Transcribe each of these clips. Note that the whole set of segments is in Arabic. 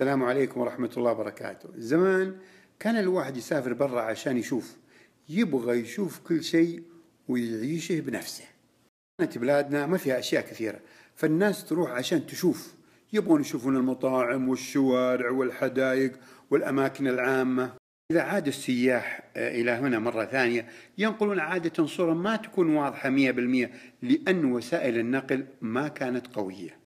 السلام عليكم ورحمة الله وبركاته زمان كان الواحد يسافر برا عشان يشوف يبغى يشوف كل شيء ويعيشه بنفسه كانت بلادنا ما فيها أشياء كثيرة فالناس تروح عشان تشوف يبغون يشوفون المطاعم والشوارع والحدائق والأماكن العامة إذا عاد السياح آه، إلى هنا مرة ثانية ينقلون عادة صورة ما تكون واضحة 100% لأن وسائل النقل ما كانت قوية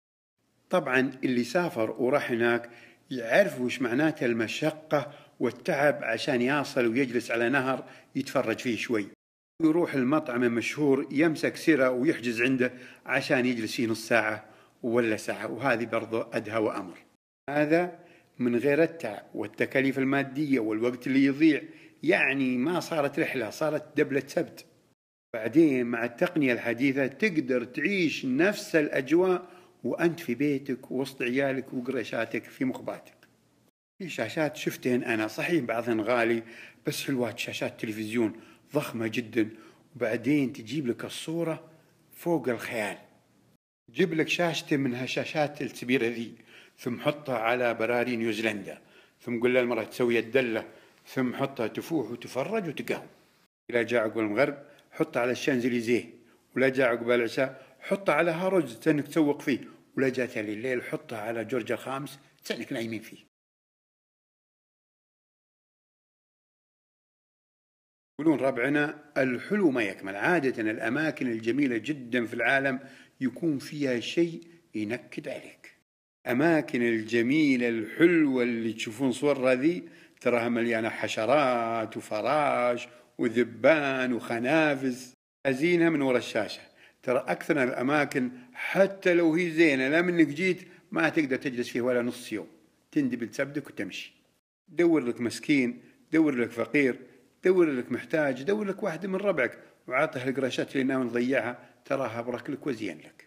طبعا اللي سافر وراح هناك يعرف وش معناته المشقة والتعب عشان يصل ويجلس على نهر يتفرج فيه شوي يروح المطعم المشهور يمسك سيرة ويحجز عنده عشان يجلس فيه نص ساعة ولا ساعة وهذه برضه أدهى وأمر هذا من غير التعب والتكاليف المادية والوقت اللي يضيع يعني ما صارت رحلة صارت دبلة سبت بعدين مع التقنية الحديثة تقدر تعيش نفس الأجواء وأنت في بيتك وسط عيالك وقريشاتك في مخباتك في شاشات شفتهن أنا صحيح بعضهن غالي بس حلوات شاشات تلفزيون ضخمة جدا وبعدين تجيب لك الصورة فوق الخيال جيب لك شاشته من هالشاشات الكبيرة ذي ثم حطها على براري نيوزيلندا ثم قل للمرأة تسوي الدلة ثم حطها تفوح وتفرج وتقهوى إلى جاء عقب المغرب حطها على الشانزليزيه ولا جاء عقب العشاء حطها على هارج تنك تسوق فيه ولجأت لليل حطها على جورج الخامس تسألك نايمين فيه يقولون ربعنا الحلو ما يكمل عادة الأماكن الجميلة جدا في العالم يكون فيها شيء ينكد عليك أماكن الجميلة الحلوة اللي تشوفون صورها ذي تراها مليانة حشرات وفراش وذبان وخنافس أزينها من ورا الشاشة ترى أكثر الأماكن حتى لو هي زينة لا منك جيت ما تقدر تجلس فيه ولا نص يوم تندب تسبدك وتمشي دور لك مسكين دور لك فقير دور لك محتاج دور لك واحد من ربعك وعطه القراشات اللي ناوي نضيعها تراها برك لك وزين لك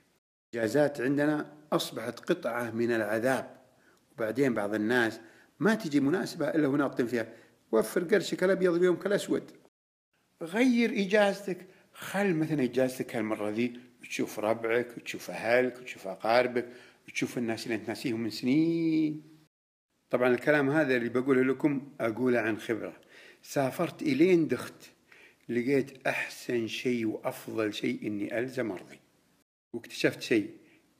جازات عندنا أصبحت قطعة من العذاب وبعدين بعض الناس ما تجي مناسبة إلا هنا فيها وفر قرشك الأبيض اليوم كالأسود غير إجازتك خل مثلا جالسك هالمرة ذي تشوف ربعك وتشوف أهلك وتشوف أقاربك وتشوف الناس اللي أنت ناسيهم من سنين طبعا الكلام هذا اللي بقوله لكم أقوله عن خبرة سافرت إلين دخت لقيت أحسن شيء وأفضل شيء إني ألزم أرضي واكتشفت شيء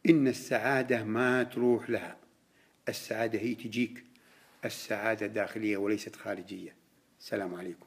إن السعادة ما تروح لها السعادة هي تجيك السعادة داخلية وليست خارجية السلام عليكم